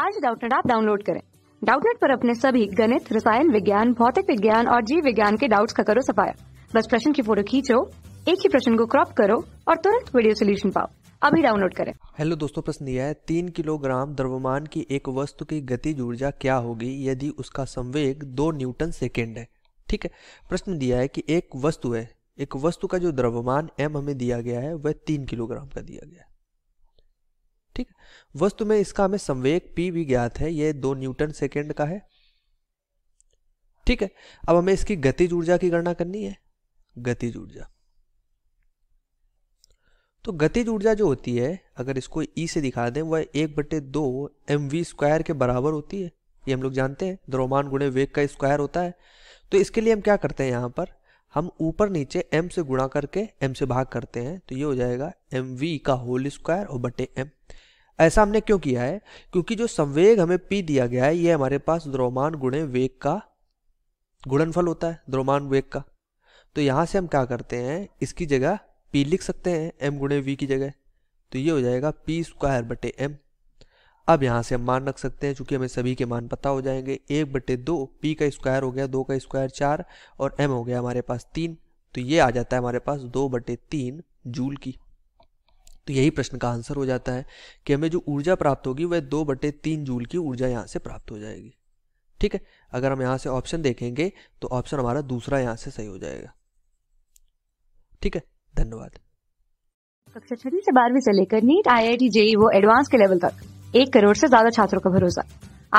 आज डाउटनेट आप डाउनलोड करें डाउटनेट पर अपने सभी गणित रसायन विज्ञान भौतिक विज्ञान और जीव विज्ञान के डाउट्स का करो सफाया बस प्रश्न की फोटो खींचो एक ही प्रश्न को क्रॉप करो और तुरंत वीडियो सोल्यूशन पाओ अभी डाउनलोड करें हेलो दोस्तों प्रश्न दिया है तीन किलोग्राम द्रव्यमान की एक वस्तु की गति ऊर्जा क्या होगी यदि उसका संवेग दो न्यूटन सेकेंड है ठीक है प्रश्न दिया है कि एक वस्तु है एक वस्तु का जो द्रव्यमान एम हमें दिया गया है वह तीन किलोग्राम का दिया गया है ठीक वस्तु में इसका हमें संवेग पी भी ज्ञात है ये दो न्यूटन सेकेंड का है ठीक है अब हमें इसकी गतिज ऊर्जा की गणना करनी है गतिज ऊर्जा तो गतिज ऊर्जा जो होती है अगर इसको ई e से दिखा दें वह एक बटे दो एम वी स्क्वायर के बराबर होती है ये हम लोग जानते हैं द्रोमान गुणे वेग का स्क्वायर होता है तो इसके लिए हम क्या करते हैं यहाँ पर हम ऊपर नीचे m से गुणा करके m से भाग करते हैं तो ये हो जाएगा एम वी का होल स्क्वायर और बटे एम ऐसा हमने क्यों किया है क्योंकि जो संवेग हमें पी दिया गया है ये हमारे पास द्रोमान गुणे वेग का गुणनफल होता है द्रोमान वेग का तो यहाँ से हम क्या करते हैं इसकी जगह पी लिख सकते हैं एम गुणे वी की जगह तो ये हो जाएगा पी स्क्वायर बटे एम अब यहाँ से हम मान रख सकते हैं चूंकि हमें सभी के मान पता हो जाएंगे एक बटे दो पी का स्क्वायर हो गया दो का स्क्वायर चार और एम हो गया हमारे पास तीन तो ये आ जाता है हमारे पास दो बटे तीन जूल की तो यही प्रश्न का आंसर हो जाता है कि हमें जो ऊर्जा प्राप्त होगी वह दो बटे तीन जूल की ऊर्जा यहाँ से प्राप्त हो जाएगी ठीक है अगर हम यहाँ से ऑप्शन देखेंगे तो ऑप्शन हमारा दूसरा यहाँ से सही हो जाएगा ठीक है धन्यवाद कक्षा छठी से बारहवीं से लेकर NEET I I T JEE वो एडवांस के लेवल तक एक करोड़ से ज्यादा छात्रों का भरोसा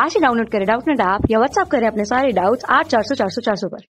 आज ही डाउनलोड करें डाउट नेट ऐप या व्हाट्सअप करें अपने सारे डाउट्स आठ चार सौ चार सौ चार सौ पर